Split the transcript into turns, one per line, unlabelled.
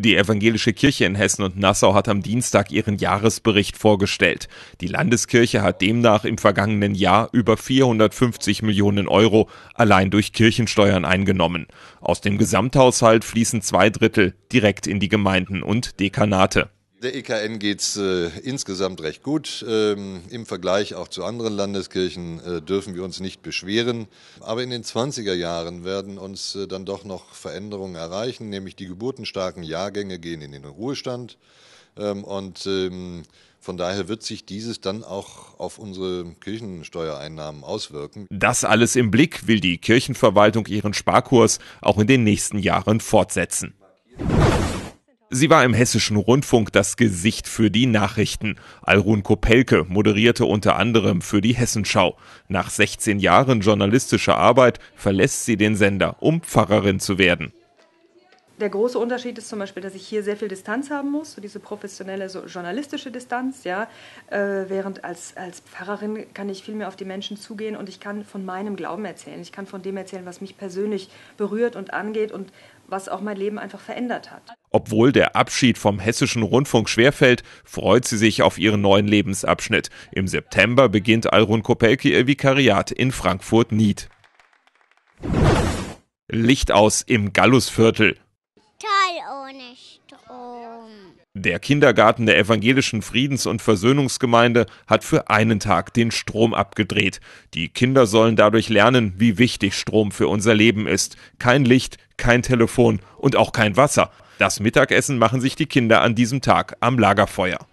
Die evangelische Kirche in Hessen und Nassau hat am Dienstag ihren Jahresbericht vorgestellt. Die Landeskirche hat demnach im vergangenen Jahr über 450 Millionen Euro allein durch Kirchensteuern eingenommen. Aus dem Gesamthaushalt fließen zwei Drittel direkt in die Gemeinden und Dekanate.
Der EKN geht es äh, insgesamt recht gut. Ähm, Im Vergleich auch zu anderen Landeskirchen äh, dürfen wir uns nicht beschweren. Aber in den 20er Jahren werden uns äh, dann doch noch Veränderungen erreichen, nämlich die geburtenstarken Jahrgänge gehen in den Ruhestand. Ähm, und ähm, von daher wird sich dieses dann auch auf unsere Kirchensteuereinnahmen auswirken.
Das alles im Blick will die Kirchenverwaltung ihren Sparkurs auch in den nächsten Jahren fortsetzen. Sie war im hessischen Rundfunk das Gesicht für die Nachrichten. Alrun Kopelke moderierte unter anderem für die Hessenschau. Nach 16 Jahren journalistischer Arbeit verlässt sie den Sender, um Pfarrerin zu werden
der große Unterschied ist zum Beispiel, dass ich hier sehr viel Distanz haben muss, so diese professionelle, so journalistische Distanz, ja. Äh, während als, als Pfarrerin kann ich viel mehr auf die Menschen zugehen und ich kann von meinem Glauben erzählen. Ich kann von dem erzählen, was mich persönlich berührt und angeht und was auch mein Leben einfach verändert hat.
Obwohl der Abschied vom hessischen Rundfunk schwerfällt, freut sie sich auf ihren neuen Lebensabschnitt. Im September beginnt Alrun Kopelki ihr Vikariat in Frankfurt-Nied. Licht aus im Gallusviertel ohne Strom. Der Kindergarten der Evangelischen Friedens- und Versöhnungsgemeinde hat für einen Tag den Strom abgedreht. Die Kinder sollen dadurch lernen, wie wichtig Strom für unser Leben ist. Kein Licht, kein Telefon und auch kein Wasser. Das Mittagessen machen sich die Kinder an diesem Tag am Lagerfeuer.